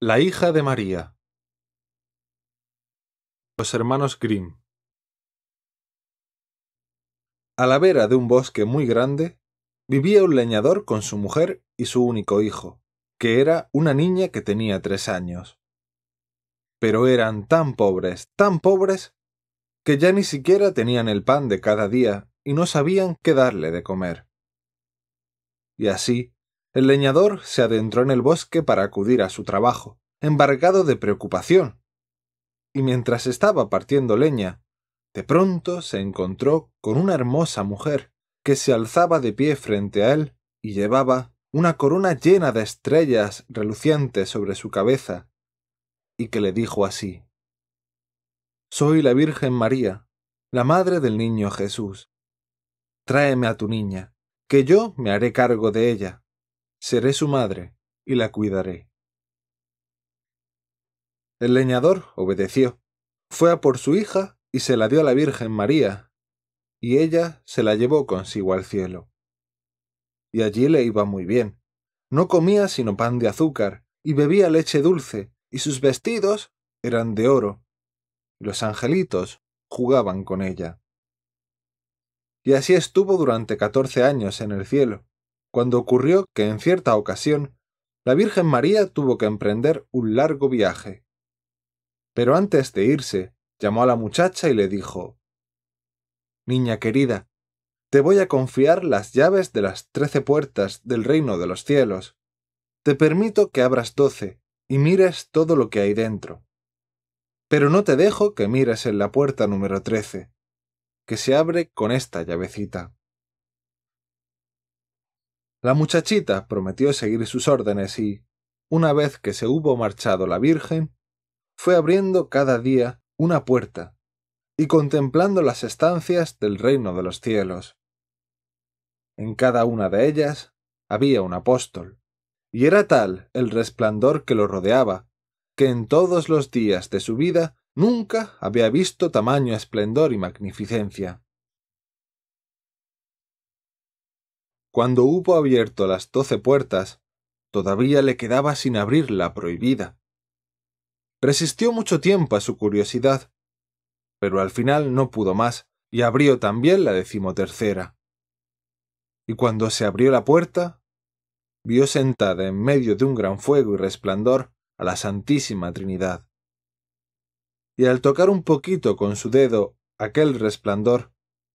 La hija de María. Los hermanos Grimm. A la vera de un bosque muy grande, vivía un leñador con su mujer y su único hijo, que era una niña que tenía tres años. Pero eran tan pobres, tan pobres, que ya ni siquiera tenían el pan de cada día y no sabían qué darle de comer. Y así, el leñador se adentró en el bosque para acudir a su trabajo, embargado de preocupación. Y mientras estaba partiendo leña, de pronto se encontró con una hermosa mujer que se alzaba de pie frente a él y llevaba una corona llena de estrellas relucientes sobre su cabeza, y que le dijo así Soy la Virgen María, la madre del niño Jesús. Tráeme a tu niña, que yo me haré cargo de ella. Seré su madre y la cuidaré. El leñador obedeció. Fue a por su hija y se la dio a la Virgen María, y ella se la llevó consigo al cielo. Y allí le iba muy bien. No comía sino pan de azúcar, y bebía leche dulce, y sus vestidos eran de oro. Los angelitos jugaban con ella. Y así estuvo durante catorce años en el cielo cuando ocurrió que en cierta ocasión la Virgen María tuvo que emprender un largo viaje. Pero antes de irse, llamó a la muchacha y le dijo Niña querida, te voy a confiar las llaves de las trece puertas del reino de los cielos. Te permito que abras doce y mires todo lo que hay dentro. Pero no te dejo que mires en la puerta número trece, que se abre con esta llavecita. La muchachita prometió seguir sus órdenes y, una vez que se hubo marchado la Virgen, fue abriendo cada día una puerta y contemplando las estancias del reino de los cielos. En cada una de ellas había un apóstol, y era tal el resplandor que lo rodeaba, que en todos los días de su vida nunca había visto tamaño esplendor y magnificencia. Cuando hubo abierto las doce puertas, todavía le quedaba sin abrir la prohibida. Resistió mucho tiempo a su curiosidad, pero al final no pudo más y abrió también la decimotercera. Y cuando se abrió la puerta, vio sentada en medio de un gran fuego y resplandor a la Santísima Trinidad. Y al tocar un poquito con su dedo aquel resplandor,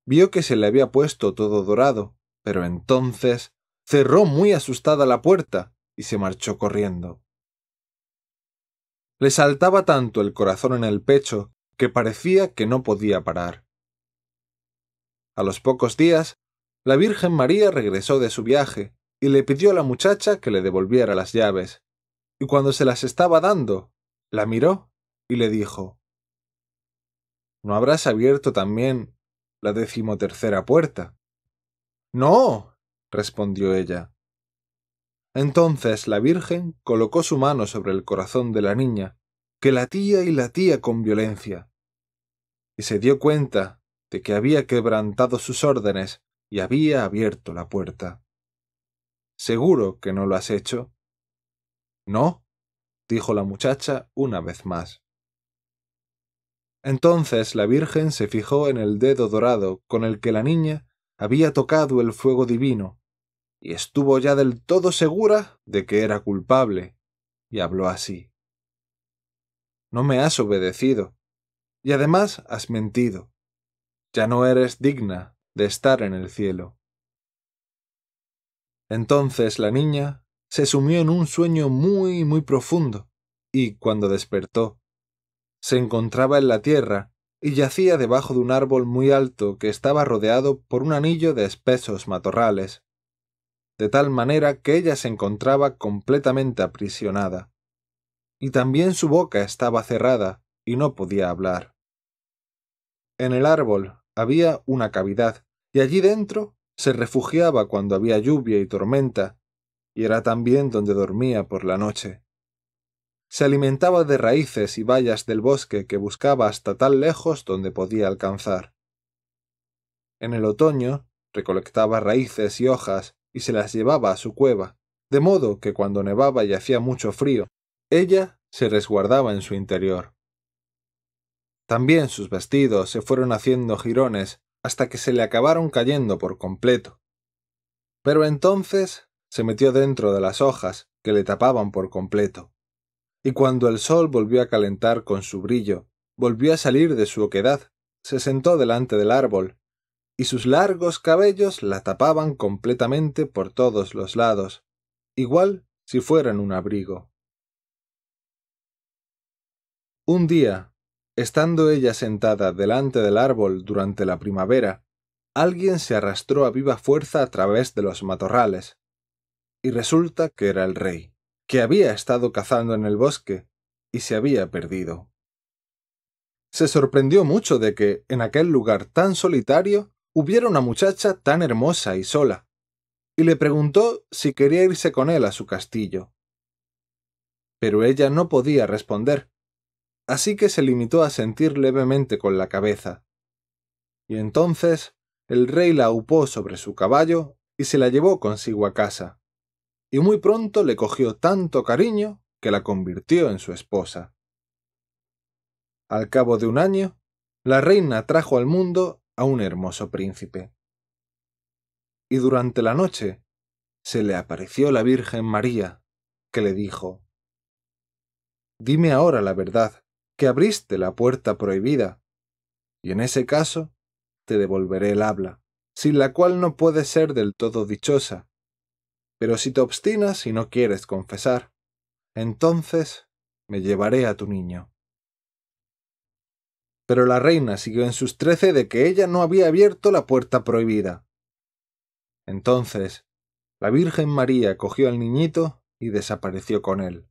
vio que se le había puesto todo dorado, pero entonces cerró muy asustada la puerta y se marchó corriendo. Le saltaba tanto el corazón en el pecho que parecía que no podía parar. A los pocos días, la Virgen María regresó de su viaje y le pidió a la muchacha que le devolviera las llaves, y cuando se las estaba dando, la miró y le dijo ¿No habrás abierto también la decimotercera puerta? No, respondió ella. Entonces la Virgen colocó su mano sobre el corazón de la niña, que latía y latía con violencia, y se dio cuenta de que había quebrantado sus órdenes y había abierto la puerta. Seguro que no lo has hecho. No, dijo la muchacha una vez más. Entonces la Virgen se fijó en el dedo dorado con el que la niña había tocado el fuego divino, y estuvo ya del todo segura de que era culpable, y habló así. No me has obedecido, y además has mentido. Ya no eres digna de estar en el cielo. Entonces la niña se sumió en un sueño muy, muy profundo, y cuando despertó, se encontraba en la tierra y yacía debajo de un árbol muy alto que estaba rodeado por un anillo de espesos matorrales, de tal manera que ella se encontraba completamente aprisionada. Y también su boca estaba cerrada y no podía hablar. En el árbol había una cavidad, y allí dentro se refugiaba cuando había lluvia y tormenta, y era también donde dormía por la noche. Se alimentaba de raíces y bayas del bosque que buscaba hasta tan lejos donde podía alcanzar. En el otoño recolectaba raíces y hojas y se las llevaba a su cueva, de modo que cuando nevaba y hacía mucho frío, ella se resguardaba en su interior. También sus vestidos se fueron haciendo jirones hasta que se le acabaron cayendo por completo. Pero entonces se metió dentro de las hojas que le tapaban por completo y cuando el sol volvió a calentar con su brillo, volvió a salir de su oquedad, se sentó delante del árbol, y sus largos cabellos la tapaban completamente por todos los lados, igual si fueran un abrigo. Un día, estando ella sentada delante del árbol durante la primavera, alguien se arrastró a viva fuerza a través de los matorrales, y resulta que era el rey que había estado cazando en el bosque y se había perdido. Se sorprendió mucho de que, en aquel lugar tan solitario, hubiera una muchacha tan hermosa y sola, y le preguntó si quería irse con él a su castillo. Pero ella no podía responder, así que se limitó a sentir levemente con la cabeza. Y entonces el rey la upó sobre su caballo y se la llevó consigo a casa y muy pronto le cogió tanto cariño que la convirtió en su esposa. Al cabo de un año, la reina trajo al mundo a un hermoso príncipe. Y durante la noche se le apareció la Virgen María, que le dijo Dime ahora la verdad, que abriste la puerta prohibida, y en ese caso te devolveré el habla, sin la cual no puedes ser del todo dichosa, pero si te obstinas y no quieres confesar, entonces me llevaré a tu niño. Pero la reina siguió en sus trece de que ella no había abierto la puerta prohibida. Entonces, la Virgen María cogió al niñito y desapareció con él.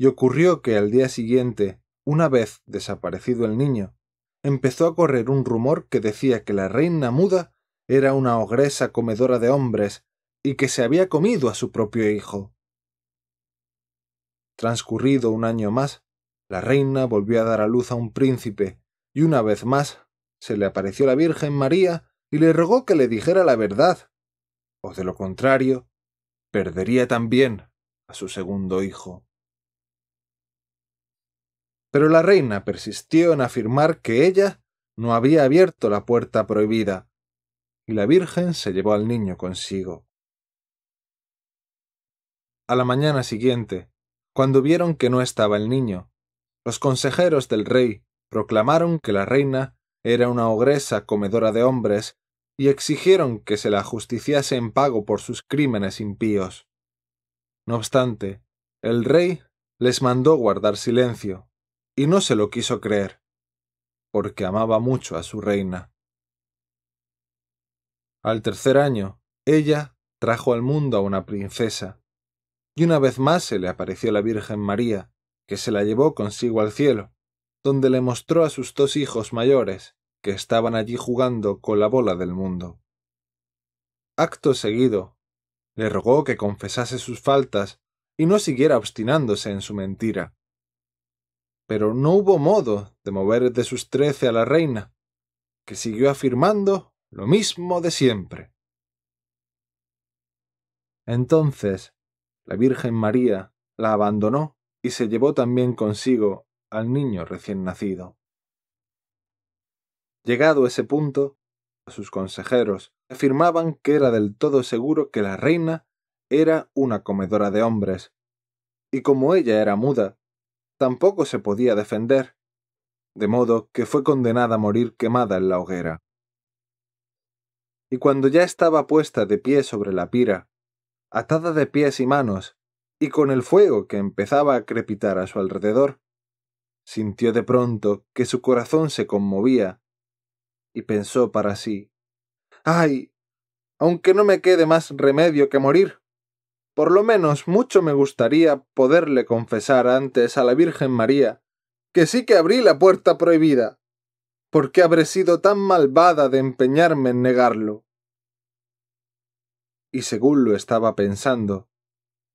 Y ocurrió que al día siguiente, una vez desaparecido el niño, empezó a correr un rumor que decía que la reina muda era una ogresa comedora de hombres y que se había comido a su propio hijo. Transcurrido un año más, la reina volvió a dar a luz a un príncipe, y una vez más se le apareció la Virgen María y le rogó que le dijera la verdad, o de lo contrario, perdería también a su segundo hijo. Pero la reina persistió en afirmar que ella no había abierto la puerta prohibida, y la Virgen se llevó al niño consigo a la mañana siguiente, cuando vieron que no estaba el niño, los consejeros del rey proclamaron que la reina era una ogresa comedora de hombres y exigieron que se la justiciase en pago por sus crímenes impíos. No obstante, el rey les mandó guardar silencio, y no se lo quiso creer, porque amaba mucho a su reina. Al tercer año, ella trajo al mundo a una princesa, y una vez más se le apareció la Virgen María, que se la llevó consigo al cielo, donde le mostró a sus dos hijos mayores, que estaban allí jugando con la bola del mundo. Acto seguido, le rogó que confesase sus faltas y no siguiera obstinándose en su mentira. Pero no hubo modo de mover de sus trece a la reina, que siguió afirmando lo mismo de siempre. Entonces la Virgen María la abandonó y se llevó también consigo al niño recién nacido. Llegado ese punto, sus consejeros afirmaban que era del todo seguro que la reina era una comedora de hombres, y como ella era muda, tampoco se podía defender, de modo que fue condenada a morir quemada en la hoguera. Y cuando ya estaba puesta de pie sobre la pira, atada de pies y manos, y con el fuego que empezaba a crepitar a su alrededor. Sintió de pronto que su corazón se conmovía, y pensó para sí ¡Ay! Aunque no me quede más remedio que morir. Por lo menos mucho me gustaría poderle confesar antes a la Virgen María que sí que abrí la puerta prohibida. porque habré sido tan malvada de empeñarme en negarlo? y según lo estaba pensando,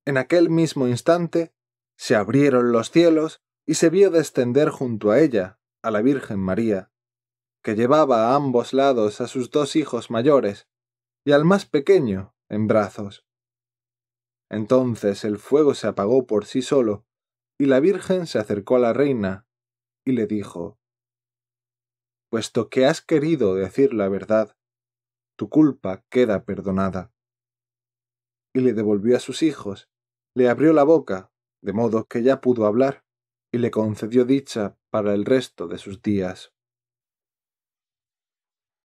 en aquel mismo instante se abrieron los cielos y se vio descender junto a ella a la Virgen María, que llevaba a ambos lados a sus dos hijos mayores y al más pequeño en brazos. Entonces el fuego se apagó por sí solo, y la Virgen se acercó a la reina y le dijo Puesto que has querido decir la verdad, tu culpa queda perdonada y le devolvió a sus hijos, le abrió la boca, de modo que ya pudo hablar, y le concedió dicha para el resto de sus días.